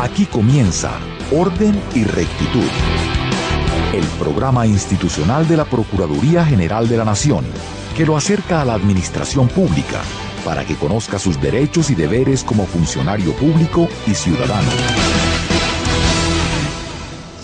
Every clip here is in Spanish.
Aquí comienza Orden y Rectitud, el programa institucional de la Procuraduría General de la Nación, que lo acerca a la administración pública para que conozca sus derechos y deberes como funcionario público y ciudadano.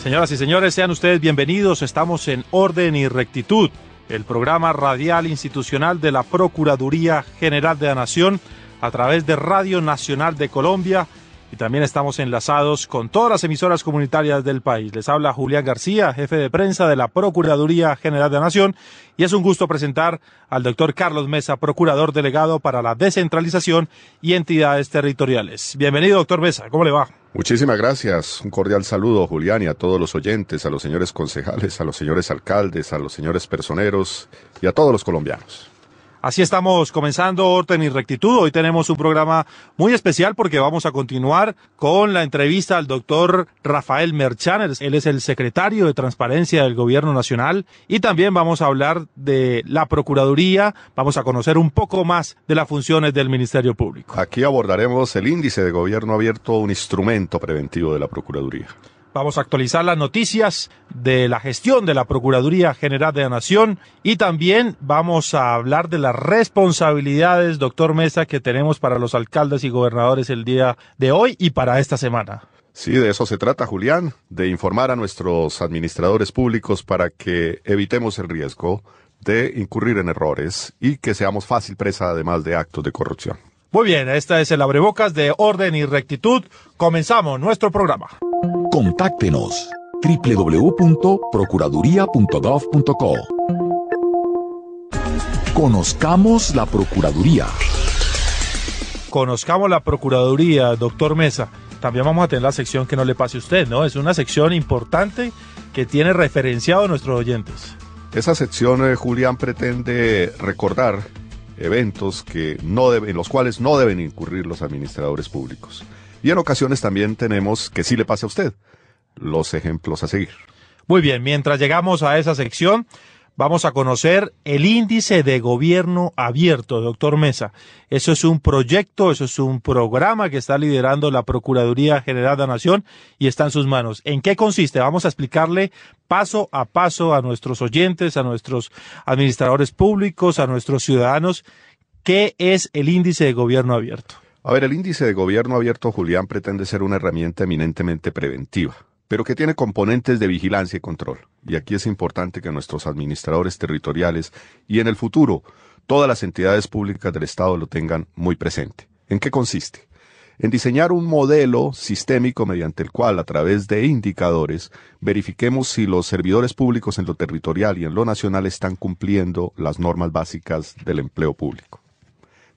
Señoras y señores, sean ustedes bienvenidos. Estamos en Orden y Rectitud, el programa radial institucional de la Procuraduría General de la Nación a través de Radio Nacional de Colombia y también estamos enlazados con todas las emisoras comunitarias del país. Les habla Julián García, jefe de prensa de la Procuraduría General de la Nación, y es un gusto presentar al doctor Carlos Mesa, procurador delegado para la descentralización y entidades territoriales. Bienvenido, doctor Mesa, ¿cómo le va? Muchísimas gracias. Un cordial saludo, Julián, y a todos los oyentes, a los señores concejales, a los señores alcaldes, a los señores personeros y a todos los colombianos. Así estamos comenzando Orden y Rectitud. Hoy tenemos un programa muy especial porque vamos a continuar con la entrevista al doctor Rafael Merchanes. Él es el secretario de Transparencia del Gobierno Nacional y también vamos a hablar de la Procuraduría. Vamos a conocer un poco más de las funciones del Ministerio Público. Aquí abordaremos el índice de gobierno abierto, un instrumento preventivo de la Procuraduría. Vamos a actualizar las noticias de la gestión de la Procuraduría General de la Nación y también vamos a hablar de las responsabilidades, doctor Mesa, que tenemos para los alcaldes y gobernadores el día de hoy y para esta semana. Sí, de eso se trata, Julián, de informar a nuestros administradores públicos para que evitemos el riesgo de incurrir en errores y que seamos fácil presa además de actos de corrupción. Muy bien, esta es el abrebocas de Orden y Rectitud. Comenzamos nuestro programa. Contáctenos www.procuraduría.gov.co. Conozcamos la Procuraduría. Conozcamos la Procuraduría, doctor Mesa. También vamos a tener la sección que no le pase a usted, ¿no? Es una sección importante que tiene referenciado a nuestros oyentes. Esa sección, eh, Julián, pretende recordar eventos que no en los cuales no deben incurrir los administradores públicos. Y en ocasiones también tenemos que sí le pase a usted los ejemplos a seguir. Muy bien, mientras llegamos a esa sección, vamos a conocer el índice de gobierno abierto, doctor Mesa. Eso es un proyecto, eso es un programa que está liderando la Procuraduría General de la Nación y está en sus manos. ¿En qué consiste? Vamos a explicarle paso a paso a nuestros oyentes, a nuestros administradores públicos, a nuestros ciudadanos, qué es el índice de gobierno abierto. A ver, el índice de gobierno abierto, Julián, pretende ser una herramienta eminentemente preventiva, pero que tiene componentes de vigilancia y control. Y aquí es importante que nuestros administradores territoriales y en el futuro todas las entidades públicas del Estado lo tengan muy presente. ¿En qué consiste? en diseñar un modelo sistémico mediante el cual, a través de indicadores, verifiquemos si los servidores públicos en lo territorial y en lo nacional están cumpliendo las normas básicas del empleo público.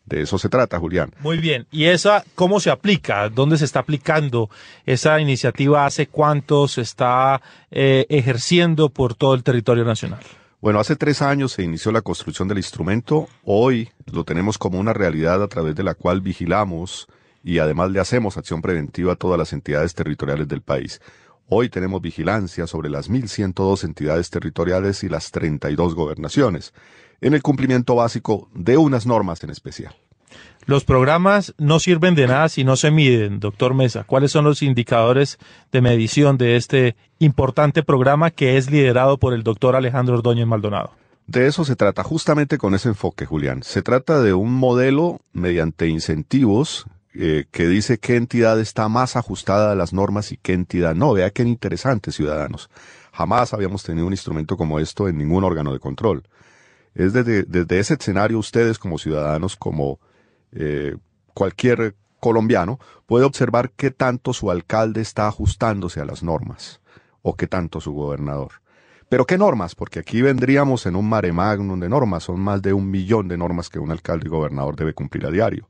De eso se trata, Julián. Muy bien. ¿Y esa cómo se aplica? ¿Dónde se está aplicando esa iniciativa? ¿Hace cuánto se está eh, ejerciendo por todo el territorio nacional? Bueno, hace tres años se inició la construcción del instrumento. Hoy lo tenemos como una realidad a través de la cual vigilamos y además le hacemos acción preventiva a todas las entidades territoriales del país. Hoy tenemos vigilancia sobre las 1.102 entidades territoriales y las 32 gobernaciones en el cumplimiento básico de unas normas en especial. Los programas no sirven de nada si no se miden, doctor Mesa. ¿Cuáles son los indicadores de medición de este importante programa que es liderado por el doctor Alejandro Ordóñez Maldonado? De eso se trata, justamente con ese enfoque, Julián. Se trata de un modelo mediante incentivos eh, que dice qué entidad está más ajustada a las normas y qué entidad no. Vea qué interesante, ciudadanos. Jamás habíamos tenido un instrumento como esto en ningún órgano de control. Es desde, ese escenario ustedes como ciudadanos, como eh, cualquier colombiano, puede observar qué tanto su alcalde está ajustándose a las normas o qué tanto su gobernador. Pero qué normas, porque aquí vendríamos en un mare magnum de normas, son más de un millón de normas que un alcalde y gobernador debe cumplir a diario.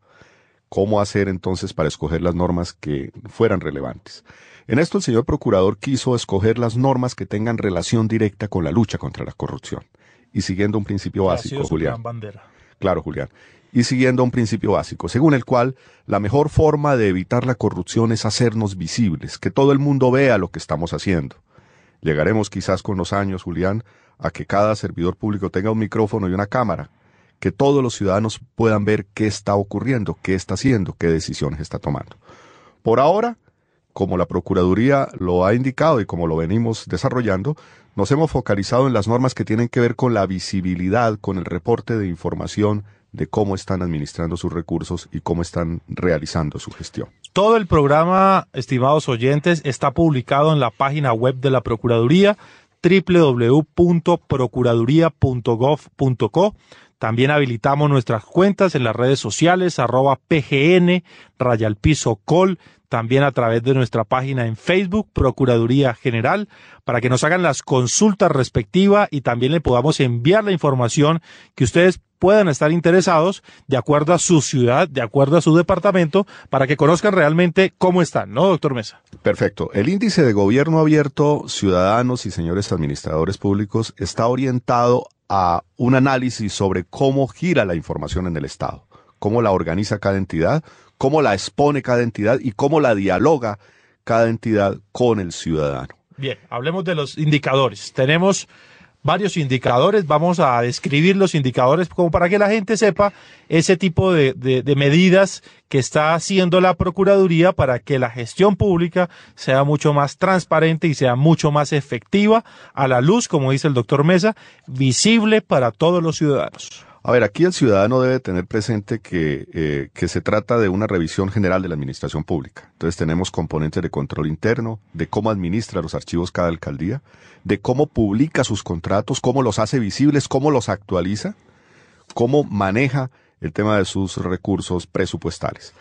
¿Cómo hacer entonces para escoger las normas que fueran relevantes? En esto el señor procurador quiso escoger las normas que tengan relación directa con la lucha contra la corrupción y siguiendo un principio básico, Julián. Bandera. Claro, Julián. Y siguiendo un principio básico, según el cual la mejor forma de evitar la corrupción es hacernos visibles, que todo el mundo vea lo que estamos haciendo. Llegaremos quizás con los años, Julián, a que cada servidor público tenga un micrófono y una cámara, que todos los ciudadanos puedan ver qué está ocurriendo, qué está haciendo, qué decisiones está tomando. Por ahora, como la Procuraduría lo ha indicado y como lo venimos desarrollando, nos hemos focalizado en las normas que tienen que ver con la visibilidad, con el reporte de información de cómo están administrando sus recursos y cómo están realizando su gestión. Todo el programa, estimados oyentes, está publicado en la página web de la Procuraduría www.procuraduría.gov.co. También habilitamos nuestras cuentas en las redes sociales, arroba PGN, rayalpiso también a través de nuestra página en Facebook, Procuraduría General, para que nos hagan las consultas respectivas y también le podamos enviar la información que ustedes puedan estar interesados de acuerdo a su ciudad, de acuerdo a su departamento, para que conozcan realmente cómo están, ¿no, doctor Mesa? Perfecto. El índice de gobierno abierto, ciudadanos y señores administradores públicos, está orientado a un análisis sobre cómo gira la información en el Estado cómo la organiza cada entidad, cómo la expone cada entidad y cómo la dialoga cada entidad con el ciudadano. Bien, hablemos de los indicadores. Tenemos varios indicadores, vamos a describir los indicadores como para que la gente sepa ese tipo de, de medidas que está haciendo la Procuraduría para que la gestión pública sea mucho más transparente y sea mucho más efectiva a la luz, como dice el doctor Mesa, visible para todos los ciudadanos. A ver, aquí el ciudadano debe tener presente que, eh, que, se trata de una revisión general de la administración pública. Entonces tenemos componentes de control interno, de cómo administra los archivos cada alcaldía, de cómo publica sus contratos, cómo los hace visibles, cómo los actualiza, cómo maneja el tema de sus recursos presupuestales.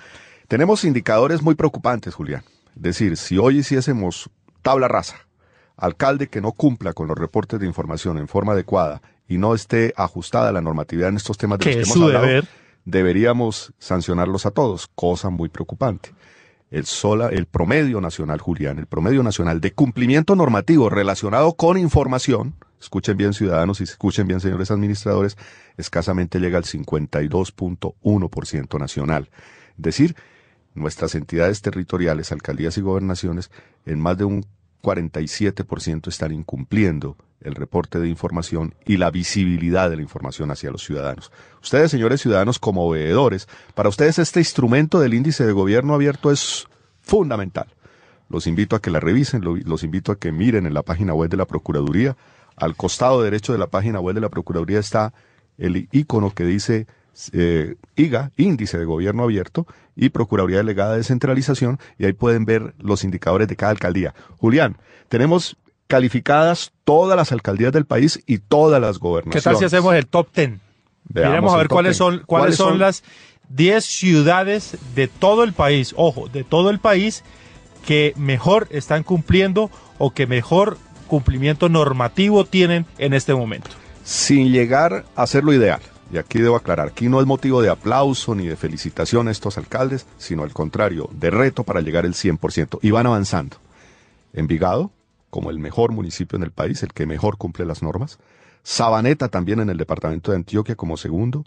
Tenemos indicadores muy preocupantes, Julián. Es decir, si hoy hiciésemos tabla rasa, alcalde que no cumpla con los reportes de información en forma adecuada y no esté ajustada la normatividad en estos temas de los deberíamos sancionarlos a todos, cosa muy preocupante. El, sola, el promedio nacional, Julián, el promedio nacional de cumplimiento normativo relacionado con información, escuchen bien ciudadanos y escuchen bien señores administradores, escasamente llega al 52.1% nacional. Es decir, nuestras entidades territoriales, alcaldías y gobernaciones, en más de un 47% están incumpliendo el reporte de información y la visibilidad de la información hacia los ciudadanos. Ustedes, señores ciudadanos, como veedores, para ustedes este instrumento del índice de gobierno abierto es fundamental. Los invito a que la revisen, los invito a que miren en la página web de la Procuraduría. Al costado derecho de la página web de la Procuraduría está el icono que dice eh, IGA, Índice de Gobierno Abierto, y Procuraduría Delegada de Centralización, y ahí pueden ver los indicadores de cada alcaldía. Julián, tenemos calificadas todas las alcaldías del país y todas las gobernaciones. ¿Qué tal si hacemos el top 10? Veamos a ver cuáles son, cuáles, son, las 10 ciudades de todo el país, ojo, de todo el país que mejor están cumpliendo o que mejor cumplimiento normativo tienen en este momento. Sin llegar a ser lo ideal. Y aquí debo aclarar, aquí no es motivo de aplauso ni de felicitación a estos alcaldes, sino al contrario, de reto para llegar al 100%. Y van avanzando. Envigado, como el mejor municipio en el país, el que mejor cumple las normas. Sabaneta también en el departamento de Antioquia como segundo.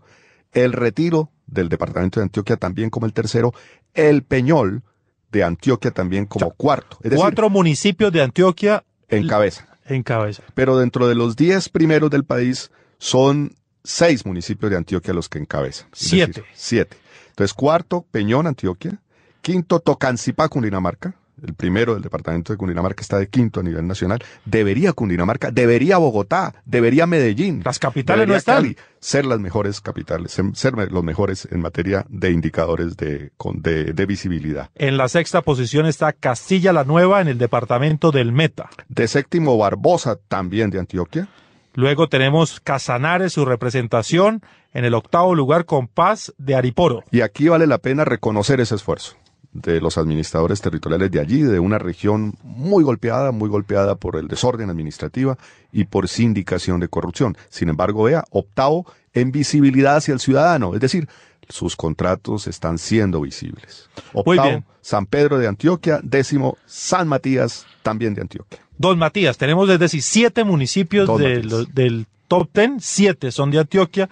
El Retiro del departamento de Antioquia también como el tercero. El Peñol de Antioquia también como cuarto. cuatro municipios de Antioquia en cabeza. En cabeza. Pero dentro de los diez primeros del país son seis municipios de Antioquia los que encabezan. Siete. siete. Entonces, cuarto, Peñón, Antioquia. Quinto, Tocancipá, Dinamarca el primero del departamento de Cundinamarca, está de quinto a nivel nacional. Debería Cundinamarca, debería Bogotá, debería Medellín. Las capitales no están. ser las mejores capitales, ser, los mejores en materia de indicadores de, de, visibilidad. En la sexta posición está Castilla la Nueva en el departamento del Meta. De séptimo, Barbosa, también de Antioquia. Luego tenemos Casanares, su representación, en el octavo lugar con Paz de Ariporo. Y aquí vale la pena reconocer ese esfuerzo de los administradores territoriales de allí, de una región muy golpeada, muy golpeada por el desorden administrativa y por sindicación de corrupción. Sin embargo, vea, octavo, en visibilidad hacia el ciudadano, es decir, sus contratos están siendo visibles. Octavo, San Pedro de Antioquia, décimo, San Matías, también de Antioquia. Don Matías, tenemos es decir siete municipios del top ten, siete son de Antioquia,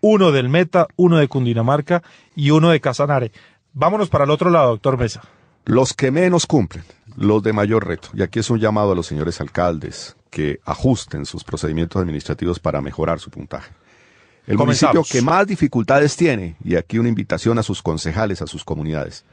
uno del Meta, uno de Cundinamarca y uno de Casanare. Vámonos para el otro lado, doctor Mesa. Los que menos cumplen, los de mayor reto. Y aquí es un llamado a los señores alcaldes que ajusten sus procedimientos administrativos para mejorar su puntaje. El municipio que más dificultades tiene, y aquí una invitación a sus concejales, a sus comunidades,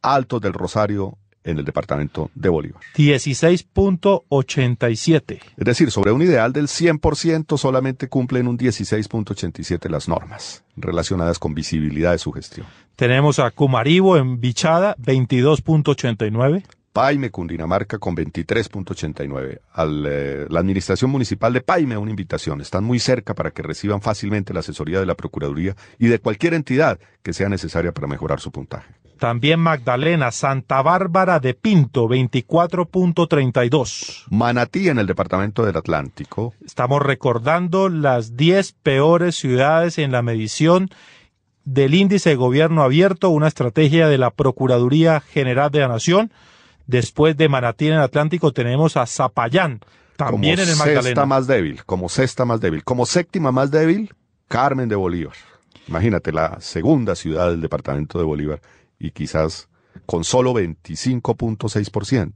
alto del Rosario en el departamento de Bolívar. 16.87. Es decir, sobre un ideal del 100% solamente cumplen un 16.87 las normas relacionadas con visibilidad de su gestión. Tenemos a Cumaribo en Bichada, 22.89. Paime, Cundinamarca, con 23.89. Eh, la Administración Municipal de Paime, una invitación. Están muy cerca para que reciban fácilmente la asesoría de la Procuraduría y de cualquier entidad que sea necesaria para mejorar su puntaje. También Magdalena, Santa Bárbara de Pinto, 24.32. Manatí en el departamento del Atlántico. Estamos recordando las 10 peores ciudades en la medición del índice de gobierno abierto, una estrategia de la Procuraduría General de la Nación. Después de Manatí en el Atlántico tenemos a Zapayán, también en el Magdalena. Sexta más débil, como sexta más débil, como séptima más débil, Carmen de Bolívar. Imagínate, la segunda ciudad del departamento de Bolívar y quizás con solo 25.6%.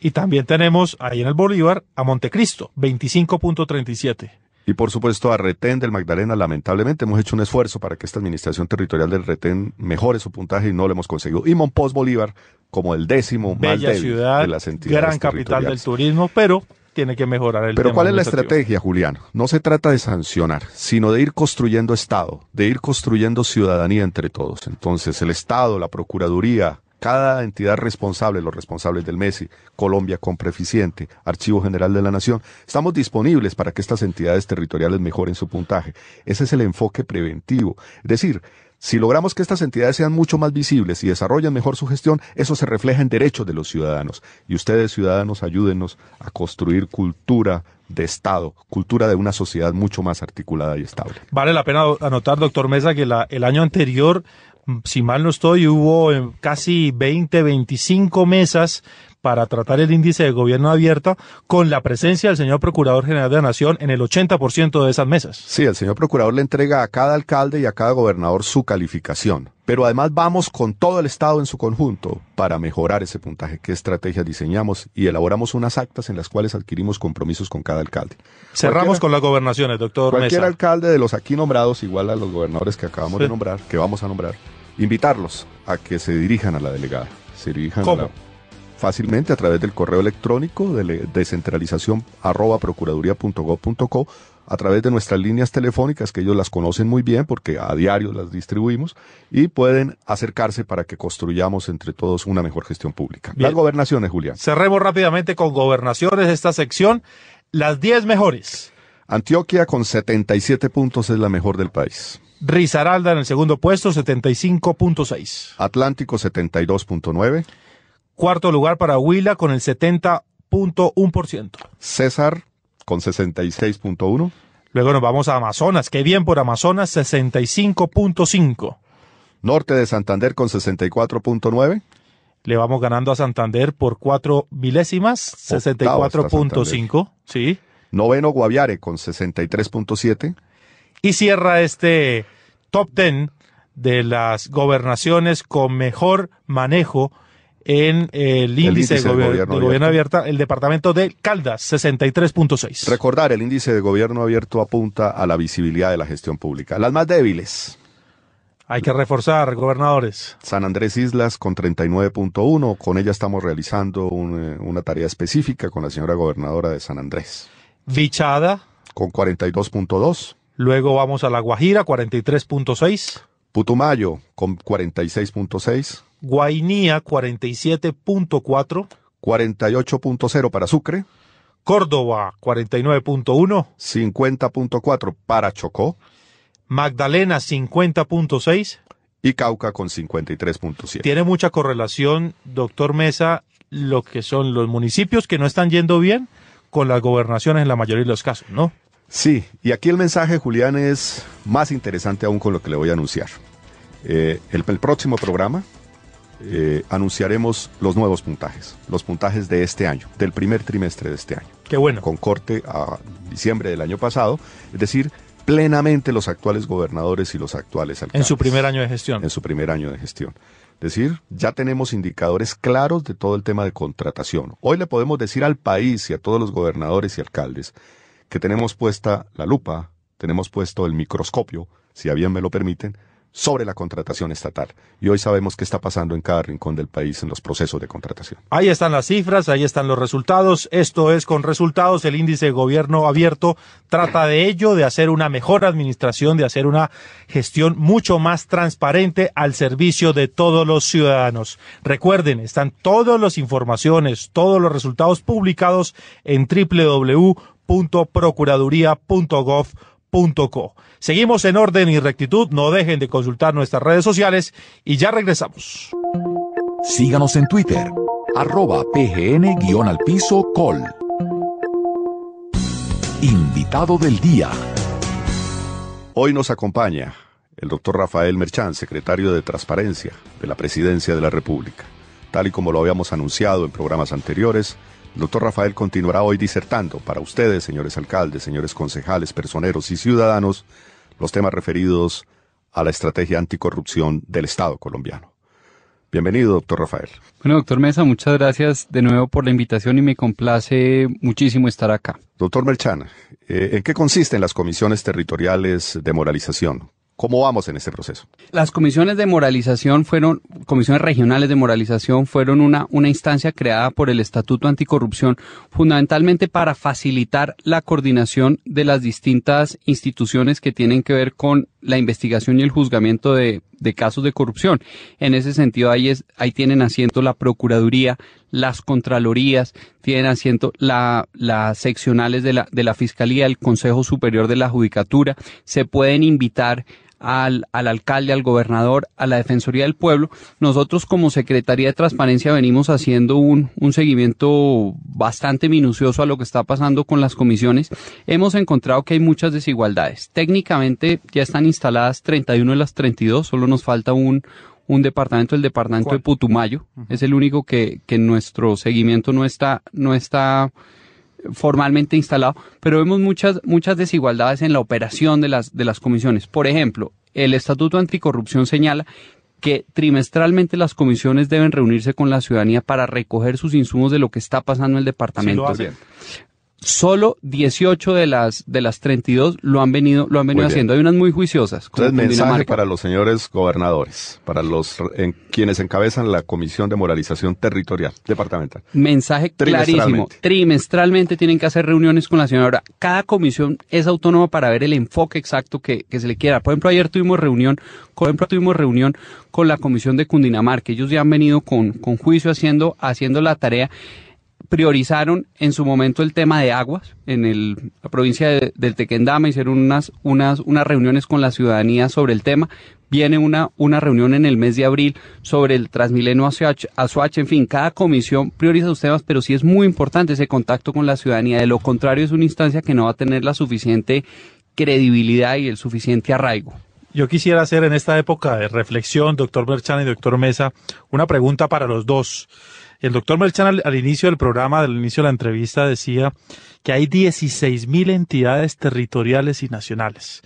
Y también tenemos ahí en el Bolívar a Montecristo, 25.37. Y por supuesto a Retén del Magdalena, lamentablemente hemos hecho un esfuerzo para que esta administración territorial del Retén mejore su puntaje y no lo hemos conseguido. Y Monpós Bolívar como el décimo más débil ciudad, de las gran capital del turismo, pero tiene que mejorar el Pero ¿cuál es la estrategia, Julián? No se trata de sancionar, sino de ir construyendo Estado, de ir construyendo ciudadanía entre todos. Entonces, el Estado, la Procuraduría, cada entidad responsable, los responsables del MESI, Colombia, Compra Eficiente, Archivo General de la Nación, estamos disponibles para que estas entidades territoriales mejoren su puntaje. Ese es el enfoque preventivo. Es decir, si logramos que estas entidades sean mucho más visibles y desarrollen mejor su gestión, eso se refleja en derechos de los ciudadanos. Y ustedes, ciudadanos, ayúdenos a construir cultura de Estado, cultura de una sociedad mucho más articulada y estable. Vale la pena anotar, doctor Mesa, que el año anterior mm, si mal no estoy, hubo eh, casi 20, 25 mesas para tratar el índice de gobierno abierto con la presencia del señor Procurador General de la Nación en el 80% de esas mesas. Sí, el señor Procurador le entrega a cada alcalde y a cada gobernador su calificación. Pero además vamos con todo el Estado en su conjunto para mejorar ese puntaje. ¿Qué estrategias diseñamos? Y elaboramos unas actas en las cuales adquirimos compromisos con cada alcalde. Cerramos con las gobernaciones, doctor. Cualquier alcalde de los aquí nombrados, igual a los gobernadores que acabamos de nombrar, que vamos a nombrar, invitarlos a que se dirijan a la delegada. Se dirijan A fácilmente a través del correo electrónico de descentralización arroba .co, a través de nuestras líneas telefónicas que ellos las conocen muy bien porque a diario las distribuimos y pueden acercarse para que construyamos entre todos una mejor gestión pública. Las gobernaciones, Julián. Cerremos rápidamente con gobernaciones esta sección, las 10 mejores. Antioquia con 77 puntos es la mejor del país. Risaralda en el segundo puesto, 75.6. Atlántico, 72.9. Cuarto lugar para Huila con el 70.1%. César con 66.1%. Luego nos vamos a Amazonas. Qué bien por Amazonas, 65.5. Norte de Santander con 64.9. Le vamos ganando a Santander por cuatro milésimas, 64.5. Sí. Noveno Guaviare con 63.7. Y cierra este top 10 de las gobernaciones con mejor manejo en eh, el índice, de, gobierno, abierto. el departamento de Caldas, 63.6. Recordar, el índice de gobierno abierto apunta a la visibilidad de la gestión pública. Las más débiles. Hay que reforzar, gobernadores. San Andrés Islas con 39.1. Con ella estamos realizando eh, una tarea específica con la señora gobernadora de San Andrés. Vichada. Con 42.2. Luego vamos a La Guajira, 43.6. Putumayo con 46.6. Guainía 47.4. 48.0 para Sucre. Córdoba 49.1. 50.4 para Chocó. Magdalena 50.6. Y Cauca con 53.7. Tiene mucha correlación, doctor Mesa, lo que son los municipios que no están yendo bien con las gobernaciones en la mayoría de los casos, ¿no? Sí, y aquí el mensaje, Julián, es más interesante aún con lo que le voy a anunciar. Eh, el, próximo programa eh, anunciaremos los nuevos puntajes, los puntajes de este año, del primer trimestre de este año. Qué bueno. Con corte a diciembre del año pasado, es decir, plenamente los actuales gobernadores y los actuales alcaldes. En su primer año de gestión. En su primer año de gestión. Es decir, ya tenemos indicadores claros de todo el tema de contratación. Hoy le podemos decir al país y a todos los gobernadores y alcaldes que tenemos puesta la lupa, tenemos puesto el microscopio, si a bien me lo permiten, sobre la contratación estatal. Y hoy sabemos qué está pasando en cada rincón del país en los procesos de contratación. Ahí están las cifras, ahí están los resultados. Esto es con resultados. El índice de gobierno abierto trata de ello, de hacer una mejor administración, de hacer una gestión mucho más transparente al servicio de todos los ciudadanos. Recuerden, están todas las informaciones, todos los resultados publicados en www.procuraduría.gov. Seguimos en orden y rectitud, no dejen de consultar nuestras redes sociales y ya regresamos. Síganos en Twitter, arroba pgn-al col. Invitado del día. Hoy nos acompaña el doctor Rafael Merchán, secretario de Transparencia de la Presidencia de la República. Tal y como lo habíamos anunciado en programas anteriores, doctor Rafael continuará hoy disertando para ustedes, señores alcaldes, señores concejales, personeros y ciudadanos, los temas referidos a la estrategia anticorrupción del Estado colombiano. Bienvenido, doctor Rafael. Bueno, doctor Mesa, muchas gracias de nuevo por la invitación y me complace muchísimo estar acá. Doctor Melchana, eh, ¿en qué consisten las comisiones territoriales de moralización? ¿Cómo vamos en este proceso? Las comisiones de moralización fueron, comisiones regionales de moralización fueron una, una instancia creada por el Estatuto Anticorrupción fundamentalmente para facilitar la coordinación de las distintas instituciones que tienen que ver con la investigación y el juzgamiento de, de casos de corrupción. En ese sentido, ahí, es, ahí tienen asiento la Procuraduría, las Contralorías, tienen asiento la, las seccionales de la, de la Fiscalía, el Consejo Superior de la Judicatura. Se pueden invitar al, al, alcalde, al gobernador, a la Defensoría del Pueblo. Nosotros como Secretaría de Transparencia venimos haciendo un, un seguimiento bastante minucioso a lo que está pasando con las comisiones. Hemos encontrado que hay muchas desigualdades. Técnicamente ya están instaladas 31 de las 32, solo nos falta un, un departamento, el departamento de Putumayo. Es el único que, que nuestro seguimiento no está, no está formalmente instalado, pero vemos muchas, muchas desigualdades en la operación de las, de las comisiones. Por ejemplo, el Estatuto Anticorrupción señala que trimestralmente las comisiones deben reunirse con la ciudadanía para recoger sus insumos de lo que está pasando en el departamento. Solo 18 de las de las 32 lo han venido lo han venido haciendo. Hay unas muy juiciosas. Entonces, mensaje para los señores gobernadores, para los en, quienes encabezan la Comisión de Moralización Territorial Departamental. Mensaje clarísimo. Trimestralmente tienen que hacer reuniones con la señora. Cada comisión es autónoma para ver el enfoque exacto que, que se le quiera. Por ejemplo, ayer tuvimos reunión, por ejemplo, tuvimos reunión con la Comisión de Cundinamarca. Ellos ya han venido con, con juicio haciendo haciendo la tarea priorizaron en su momento el tema de aguas en la provincia de, del Tequendama, hicieron unas, unas, unas reuniones con la ciudadanía sobre el tema. Viene una, una reunión en el mes de abril sobre el Transmilenio a En fin, cada comisión prioriza sus temas, pero sí es muy importante ese contacto con la ciudadanía. De lo contrario, es una instancia que no va a tener la suficiente credibilidad y el suficiente arraigo. Yo quisiera hacer en esta época de reflexión, doctor Merchan y doctor Mesa, una pregunta para los dos. El doctor Merchan al, inicio del programa, al inicio de la entrevista, decía que hay dieciséis mil entidades territoriales y nacionales.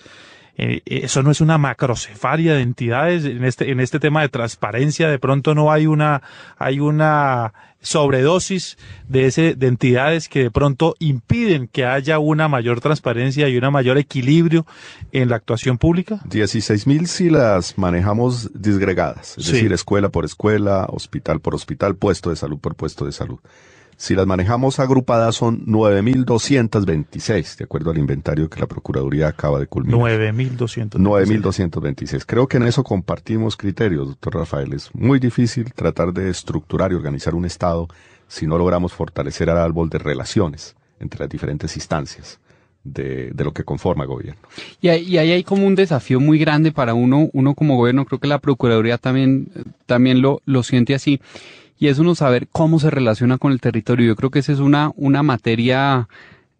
Eh, eh, eso no es una macrocefalia de entidades en este en este tema de transparencia de pronto no hay una hay una sobredosis de ese de entidades que de pronto impiden que haya una mayor transparencia y una mayor equilibrio en la actuación pública 16.000 mil si las manejamos disgregadas es decir escuela por escuela hospital por hospital puesto de salud por puesto de salud si las manejamos agrupadas son 9.226, de acuerdo al inventario que la Procuraduría acaba de culminar. 9.226. 9.226. Creo que en eso compartimos criterios, doctor Rafael. Es muy difícil tratar de estructurar y organizar un Estado si no logramos fortalecer al árbol de relaciones entre las diferentes instancias. De, lo que conforma el gobierno. Y, ahí hay como un desafío muy grande para uno, uno como gobierno, creo que la Procuraduría también, eh, también lo, lo siente así, y es uno saber cómo se relaciona con el territorio. Yo creo que esa es una, una materia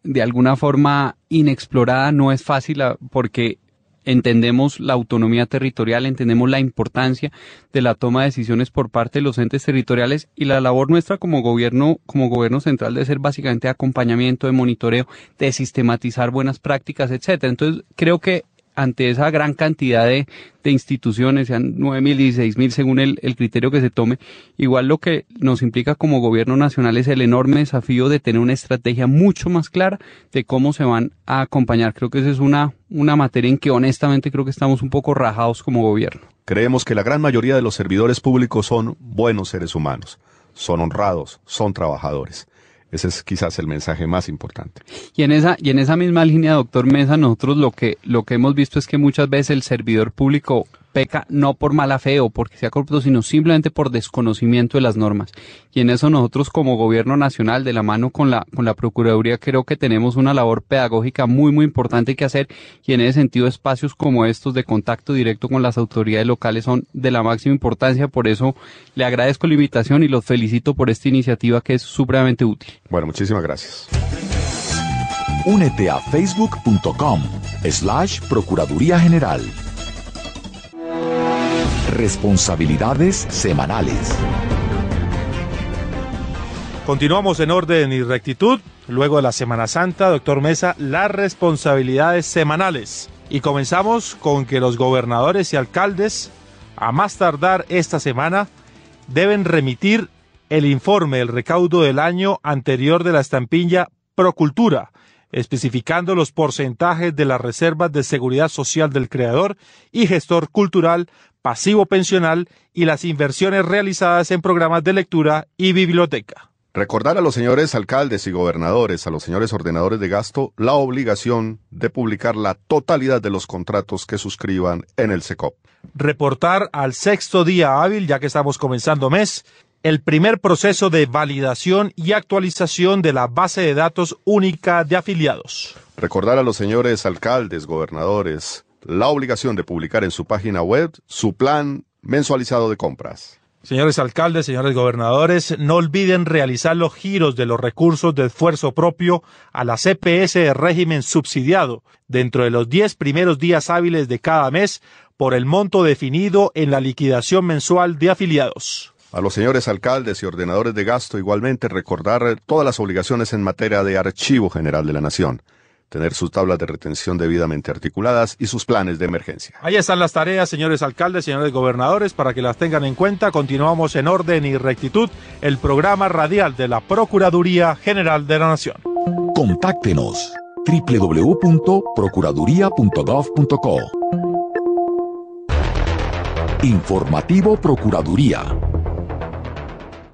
de alguna forma inexplorada, no es fácil ah, porque entendemos la autonomía territorial, entendemos la importancia de la toma de decisiones por parte de los entes territoriales y la labor nuestra como gobierno, como gobierno central de ser básicamente de acompañamiento, de monitoreo, de sistematizar buenas prácticas, etcétera. Entonces, creo que ante esa gran cantidad de, instituciones, sean 9.000 y 6.000 según el, el, criterio que se tome, igual lo que nos implica como gobierno nacional es el enorme desafío de tener una estrategia mucho más clara de cómo se van a acompañar. Creo que esa es una, una materia en que honestamente creo que estamos un poco rajados como gobierno. Creemos que la gran mayoría de los servidores públicos son buenos seres humanos, son honrados, son trabajadores. Ese es quizás el mensaje más importante. Y en esa, y en esa misma línea, doctor Mesa, nosotros lo que, lo que hemos visto es que muchas veces el servidor público peca no por mala fe o porque sea corrupto, sino simplemente por desconocimiento de las normas. Y en eso nosotros como gobierno nacional, de la mano con la, con la Procuraduría, creo que tenemos una labor pedagógica muy, muy importante que hacer y en ese sentido espacios como estos de contacto directo con las autoridades locales son de la máxima importancia. Por eso le agradezco la invitación y los felicito por esta iniciativa que es supremamente útil. Bueno, muchísimas gracias. Únete a facebook.com slash Procuraduría General responsabilidades semanales. Continuamos en orden y rectitud. Luego de la Semana Santa, doctor Mesa, las responsabilidades semanales. Y comenzamos con que los gobernadores y alcaldes, a más tardar esta semana, deben remitir el informe el recaudo del año anterior de la estampilla Procultura, especificando los porcentajes de las reservas de seguridad social del creador y gestor cultural pasivo pensional y las inversiones realizadas en programas de lectura y biblioteca. Recordar a los señores alcaldes y gobernadores, a los señores ordenadores de gasto, la obligación de publicar la totalidad de los contratos que suscriban en el SECOP. Reportar al sexto día hábil, ya que estamos comenzando mes, el primer proceso de validación y actualización de la base de datos única de afiliados. Recordar a los señores alcaldes, gobernadores, la obligación de publicar en su página web su plan mensualizado de compras. Señores alcaldes, señores gobernadores, no olviden realizar los giros de los recursos de esfuerzo propio a la CPS de régimen subsidiado dentro de los 10 primeros días hábiles de cada mes por el monto definido en la liquidación mensual de afiliados. A los señores alcaldes y ordenadores de gasto igualmente recordar todas las obligaciones en materia de Archivo General de la Nación tener sus tablas de retención debidamente articuladas y sus planes de emergencia. Ahí están las tareas, señores alcaldes, señores gobernadores, para que las tengan en cuenta. Continuamos en orden y rectitud el programa radial de la Procuraduría General de la Nación. Contáctenos www.procuraduría.gov.co Informativo Procuraduría.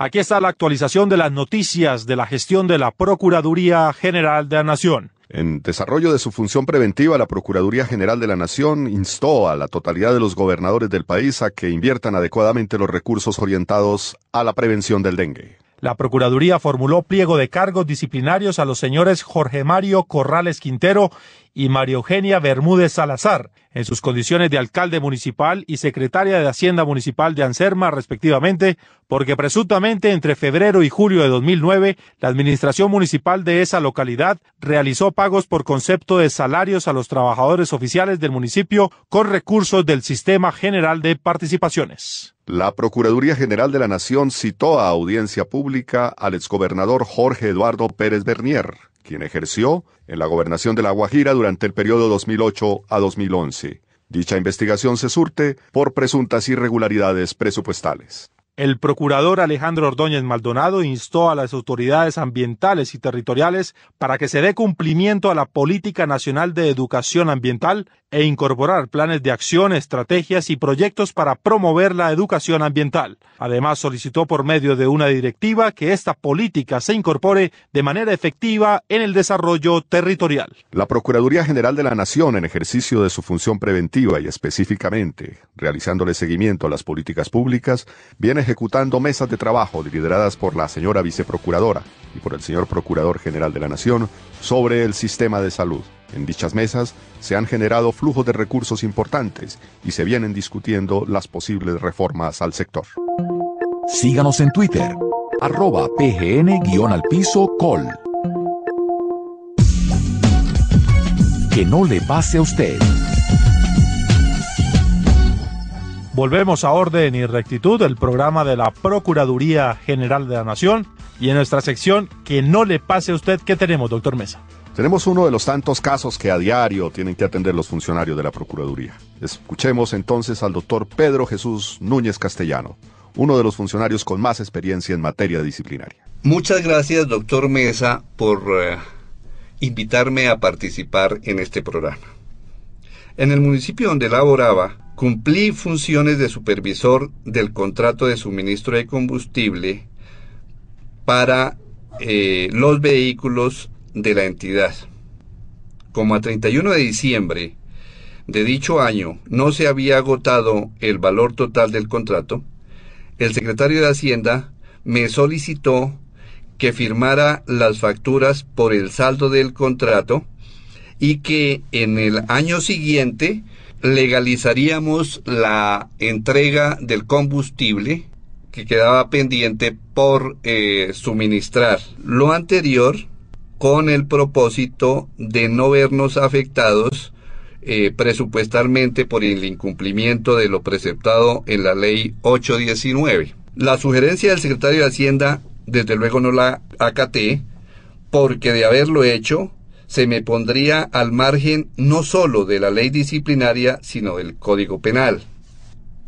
Aquí está la actualización de las noticias de la gestión de la Procuraduría General de la Nación. En desarrollo de su función preventiva, la Procuraduría General de la Nación instó a la totalidad de los gobernadores del país a que inviertan adecuadamente los recursos orientados a la prevención del dengue. La Procuraduría formuló pliego de cargos disciplinarios a los señores Jorge Mario Corrales Quintero y María Eugenia Bermúdez Salazar, en sus condiciones de alcalde municipal y secretaria de Hacienda Municipal de Anserma, respectivamente, porque presuntamente entre febrero y julio de 2009, la administración municipal de esa localidad realizó pagos por concepto de salarios a los trabajadores oficiales del municipio con recursos del Sistema General de Participaciones. La Procuraduría General de la Nación citó a audiencia pública al exgobernador Jorge Eduardo Pérez Bernier, quien ejerció en la gobernación de La Guajira durante el periodo 2008 a 2011. Dicha investigación se surte por presuntas irregularidades presupuestales. El procurador Alejandro Ordóñez Maldonado instó a las autoridades ambientales y territoriales para que se dé cumplimiento a la Política Nacional de Educación Ambiental e incorporar planes de acción, estrategias y proyectos para promover la educación ambiental. Además, solicitó por medio de una directiva que esta política se incorpore de manera efectiva en el desarrollo territorial. La Procuraduría General de la Nación, en ejercicio de su función preventiva y específicamente realizándole seguimiento a las políticas públicas, viene ejecutando mesas de trabajo lideradas por la señora viceprocuradora y por el señor Procurador General de la Nación sobre el sistema de salud. En dichas mesas se han generado flujos de recursos importantes y se vienen discutiendo las posibles reformas al sector. Síganos en Twitter, arroba pgn-col. Que no le pase a usted. Volvemos a Orden y Rectitud, el programa de la Procuraduría General de la Nación. Y en nuestra sección, que no le pase a usted, ¿qué tenemos, doctor Mesa? Tenemos uno de los tantos casos que a diario tienen que atender los funcionarios de la Procuraduría. Escuchemos entonces al doctor Pedro Jesús Núñez Castellano, uno de los funcionarios con más experiencia en materia disciplinaria. Muchas gracias, doctor Mesa, por eh, invitarme a participar en este programa. En el municipio donde laboraba, cumplí funciones de supervisor del contrato de suministro de combustible para eh, los vehículos de la entidad. Como a 31 de diciembre de dicho año no se había agotado el valor total del contrato, el secretario de Hacienda me solicitó que firmara las facturas por el saldo del contrato y que en el año siguiente legalizaríamos la entrega del combustible que quedaba pendiente por eh, suministrar. Lo anterior con el propósito de no vernos afectados eh, presupuestalmente por el incumplimiento de lo preceptado en la ley 819. La sugerencia del secretario de Hacienda, desde luego no la acaté, porque de haberlo hecho, se me pondría al margen no sólo de la ley disciplinaria, sino del Código Penal.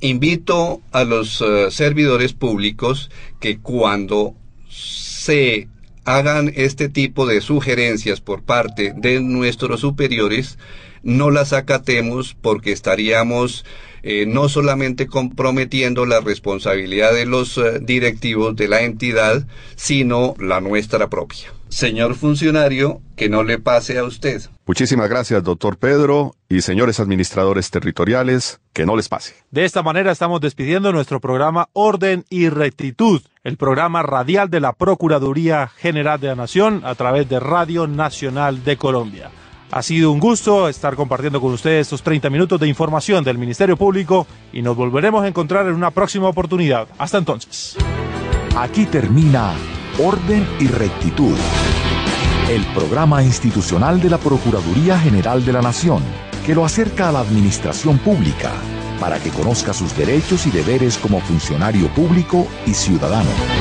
Invito a los eh, servidores públicos que cuando se hagan este tipo de sugerencias por parte de nuestros superiores, no las acatemos porque estaríamos eh, no solamente comprometiendo la responsabilidad de los eh, directivos de la entidad, sino la nuestra propia señor funcionario, que no le pase a usted. Muchísimas gracias, doctor Pedro, y señores administradores territoriales, que no les pase. De esta manera estamos despidiendo nuestro programa Orden y Rectitud, el programa radial de la Procuraduría General de la Nación a través de Radio Nacional de Colombia. Ha sido un gusto estar compartiendo con ustedes estos 30 minutos de información del Ministerio Público y nos volveremos a encontrar en una próxima oportunidad. Hasta entonces. Aquí termina Orden y Rectitud. El programa institucional de la Procuraduría General de la Nación, que lo acerca a la administración pública, para que conozca sus derechos y deberes como funcionario público y ciudadano.